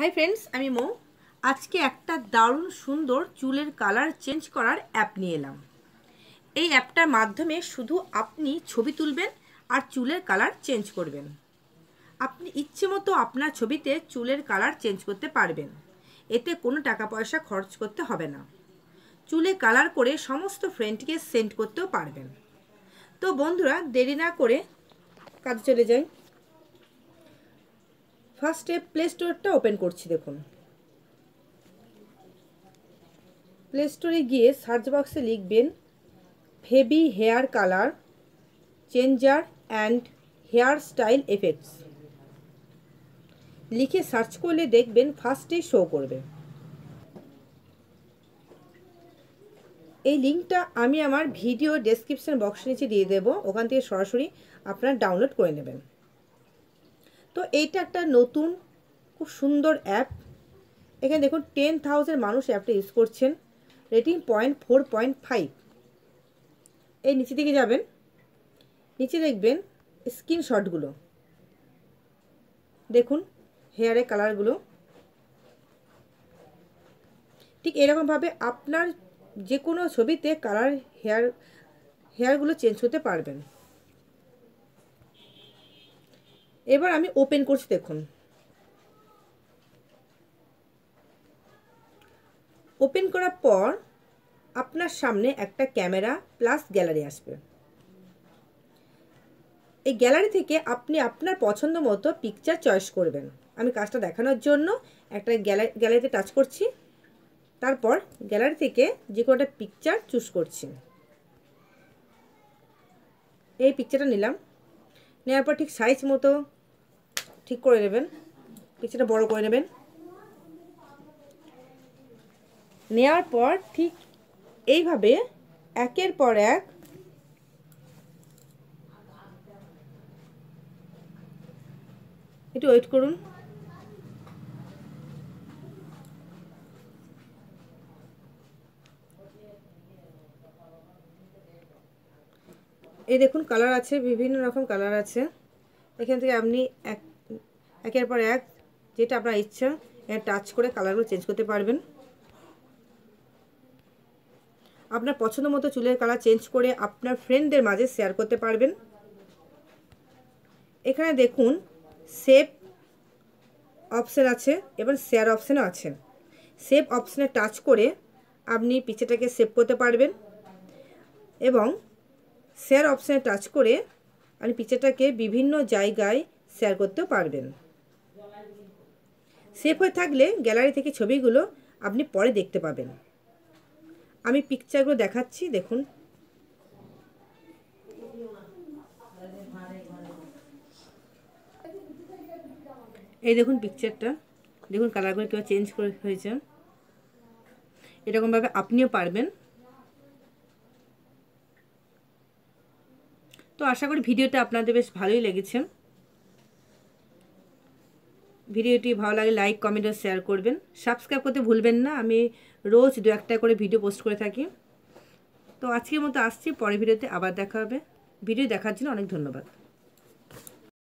hi friends আমি মো আজকে একটা দারুণ সুন্দর চুলের কালার চেঞ্জ করার অ্যাপ নিয়ে এলাম এই অ্যাপটার মাধ্যমে শুধু আপনি ছবি তুলবেন আর চুলের কালার চেঞ্জ করবেন আপনি ইচ্ছে মতো আপনার ছবিতে চুলের কালার চেঞ্জ করতে পারবেন এতে কোনো টাকা পয়সা খরচ করতে হবে না চুলে কালার করে সমস্ত ফ্রেন্ডকে সেন্ড করতেও পারবেন তো বন্ধুরা দেরি না করে কাজ চলে যায় ফার্স্টে প্লে স্টোরটা ওপেন করছি দেখুন প্লে স্টোরে গিয়ে সার্চ বক্সে লিখবেন Fabby hair colour changer and hair style effects লিখে সার্চ করলে দেখবেন ফার্স্টেই শো করবে এই লিঙ্কটা আমি আমার ভিডিও ডেসক্রিপশন বক্সের নিচে দিয়ে দেবো ওখান থেকে সরাসরি আপনারা ডাউনলোড করে নেবেন তো এইটা একটা নতুন খুব সুন্দর অ্যাপ এখানে দেখুন টেন থাউজেন্ড মানুষ অ্যাপটা ইউজ করছেন rating point four point five এই নিচে দিকে যাবেন নিচে দেখবেন স্ক্রিনশটগুলো দেখুন হেয়ারের কালারগুলো ঠিক এরকমভাবে আপনার যে কোনো ছবিতে কালার হেয়ার হেয়ারগুলো চেঞ্জ হতে পারবেন এবার আমি ওপেন করছি দেখুন ওপেন করার পর আপনার সামনে একটা ক্যামেরা প্লাস গ্যালারি আসবে এই গ্যালারি থেকে আপনি আপনার পছন্দ মতো পিকচার চয়েস করবেন আমি কাজটা দেখানোর জন্য একটা গ্যালারি গ্যালারিতে টাচ করছি তারপর গ্যালারি থেকে যে কোনো একটা পিকচার চুজ করছি এই পিকচারটা নিলাম নেওয়ার পর ঠিক সাইজ মতো ঠিক করে নেবেন পিছটা বড় করে নেবেন নেয়ার পর ঠিক এইভাবে একের পর এক একটু ওয়েট করুন এই দেখুন কালার আছে বিভিন্ন রকম কালার আছে এখান থেকে আপনি এক একের পর এক যেটা আপনার ইচ্ছা টাচ করে কালারগুলো চেঞ্জ করতে পারবেন আপনার পছন্দ মতো চুলের কালার চেঞ্জ করে আপনার ফ্রেন্ডদের মাঝে শেয়ার করতে পারবেন এখানে দেখুন সেভ অপশান আছে এবং শেয়ার অপশানও আছে সেভ অপশানে টাচ করে আপনি পিছেটাকে সেভ করতে পারবেন এবং শেয়ার অপশানে টাচ করে আপনি পিছেটাকে বিভিন্ন জায়গায় শেয়ার করতে পারবেন সেফ হয়ে থাকলে গ্যালারি থেকে ছবিগুলো আপনি পরে দেখতে পাবেন আমি পিকচারগুলো দেখাচ্ছি দেখুন এই দেখুন পিকচারটা দেখুন কালারগুলো কেউ চেঞ্জ করে হয়েছে এরকমভাবে আপনিও পারবেন তো আশা করি ভিডিওটা আপনাদের বেশ ভালোই লেগেছে ভিডিওটি ভালো লাগে লাইক কমেন্ট আর শেয়ার করবেন সাবস্ক্রাইব করতে ভুলবেন না আমি রোজ দু একটা করে ভিডিও পোস্ট করে থাকি তো আজকের মতো আসছি পরের ভিডিওতে আবার দেখা হবে ভিডিও দেখার জন্য অনেক ধন্যবাদ